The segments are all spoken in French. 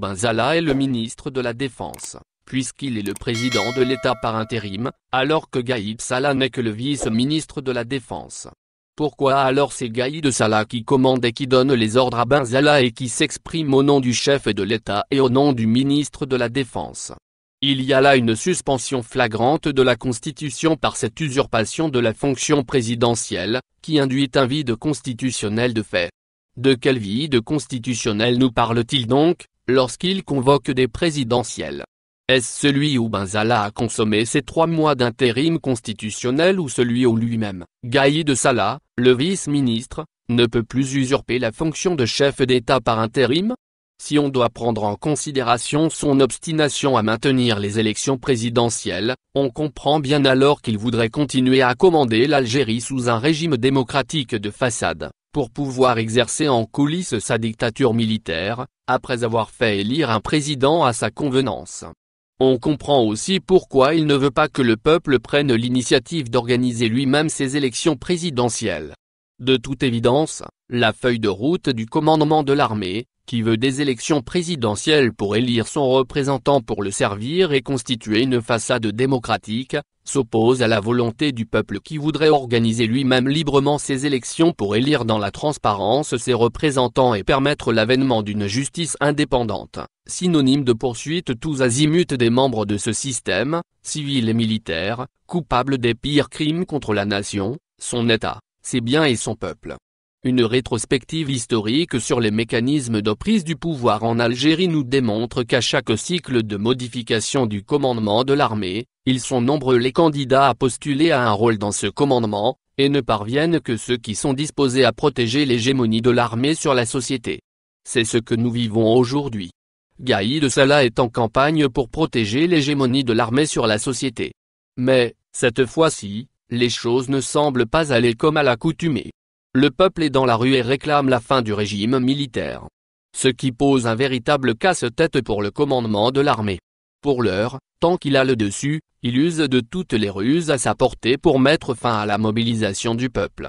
Benzala est le ministre de la Défense, puisqu'il est le président de l'État par intérim, alors que Gaïd Salah n'est que le vice-ministre de la Défense. Pourquoi alors c'est Gaïd Salah qui commande et qui donne les ordres à Benzala et qui s'exprime au nom du chef de l'État et au nom du ministre de la Défense Il y a là une suspension flagrante de la Constitution par cette usurpation de la fonction présidentielle, qui induit un vide constitutionnel de fait. De quel vide constitutionnel nous parle-t-il donc lorsqu'il convoque des présidentielles. Est-ce celui où Benzala a consommé ses trois mois d'intérim constitutionnel ou celui où lui-même, Gaïd Salah, le vice-ministre, ne peut plus usurper la fonction de chef d'État par intérim Si on doit prendre en considération son obstination à maintenir les élections présidentielles, on comprend bien alors qu'il voudrait continuer à commander l'Algérie sous un régime démocratique de façade pour pouvoir exercer en coulisses sa dictature militaire, après avoir fait élire un président à sa convenance. On comprend aussi pourquoi il ne veut pas que le peuple prenne l'initiative d'organiser lui-même ses élections présidentielles. De toute évidence, la feuille de route du commandement de l'armée, qui veut des élections présidentielles pour élire son représentant pour le servir et constituer une façade démocratique, s'oppose à la volonté du peuple qui voudrait organiser lui-même librement ses élections pour élire dans la transparence ses représentants et permettre l'avènement d'une justice indépendante, synonyme de poursuite tous azimuts des membres de ce système, civils et militaires, coupables des pires crimes contre la nation, son État, ses biens et son peuple. Une rétrospective historique sur les mécanismes de prise du pouvoir en Algérie nous démontre qu'à chaque cycle de modification du commandement de l'armée, ils sont nombreux les candidats à postuler à un rôle dans ce commandement, et ne parviennent que ceux qui sont disposés à protéger l'hégémonie de l'armée sur la société. C'est ce que nous vivons aujourd'hui. Gaïd Salah est en campagne pour protéger l'hégémonie de l'armée sur la société. Mais, cette fois-ci, les choses ne semblent pas aller comme à l'accoutumée. Le peuple est dans la rue et réclame la fin du régime militaire. Ce qui pose un véritable casse-tête pour le commandement de l'armée. Pour l'heure, tant qu'il a le dessus, il use de toutes les ruses à sa portée pour mettre fin à la mobilisation du peuple.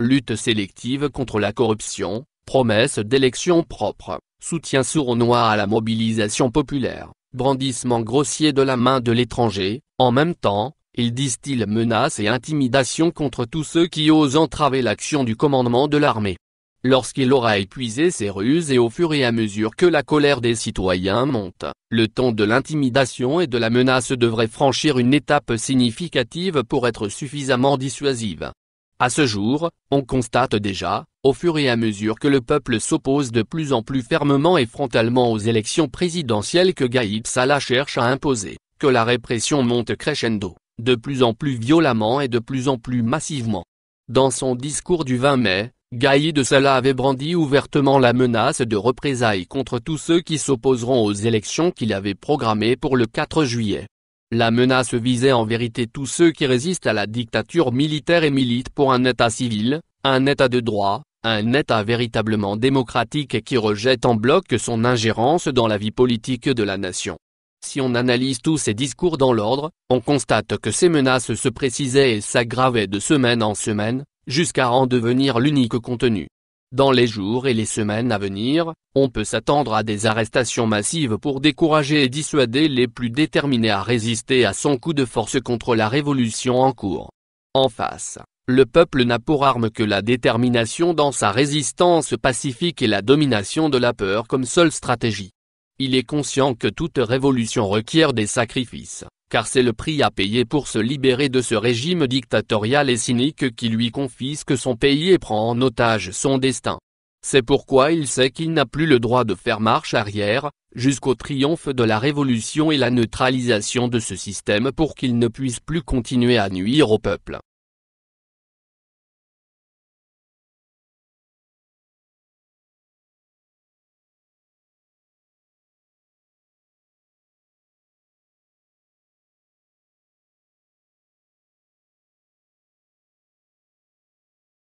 Lutte sélective contre la corruption, promesse d'élection propre, soutien sournois à la mobilisation populaire, brandissement grossier de la main de l'étranger, en même temps, il distille menaces et intimidations contre tous ceux qui osent entraver l'action du commandement de l'armée. Lorsqu'il aura épuisé ses ruses et au fur et à mesure que la colère des citoyens monte, le ton de l'intimidation et de la menace devrait franchir une étape significative pour être suffisamment dissuasive. À ce jour, on constate déjà, au fur et à mesure que le peuple s'oppose de plus en plus fermement et frontalement aux élections présidentielles que Gaïb Salah cherche à imposer, que la répression monte crescendo de plus en plus violemment et de plus en plus massivement. Dans son discours du 20 mai, Gaïd de avait brandi ouvertement la menace de représailles contre tous ceux qui s'opposeront aux élections qu'il avait programmées pour le 4 juillet. La menace visait en vérité tous ceux qui résistent à la dictature militaire et militent pour un État civil, un État de droit, un État véritablement démocratique et qui rejette en bloc son ingérence dans la vie politique de la nation. Si on analyse tous ces discours dans l'ordre, on constate que ces menaces se précisaient et s'aggravaient de semaine en semaine, jusqu'à en devenir l'unique contenu. Dans les jours et les semaines à venir, on peut s'attendre à des arrestations massives pour décourager et dissuader les plus déterminés à résister à son coup de force contre la révolution en cours. En face, le peuple n'a pour arme que la détermination dans sa résistance pacifique et la domination de la peur comme seule stratégie. Il est conscient que toute révolution requiert des sacrifices, car c'est le prix à payer pour se libérer de ce régime dictatorial et cynique qui lui confisque son pays et prend en otage son destin. C'est pourquoi il sait qu'il n'a plus le droit de faire marche arrière, jusqu'au triomphe de la révolution et la neutralisation de ce système pour qu'il ne puisse plus continuer à nuire au peuple.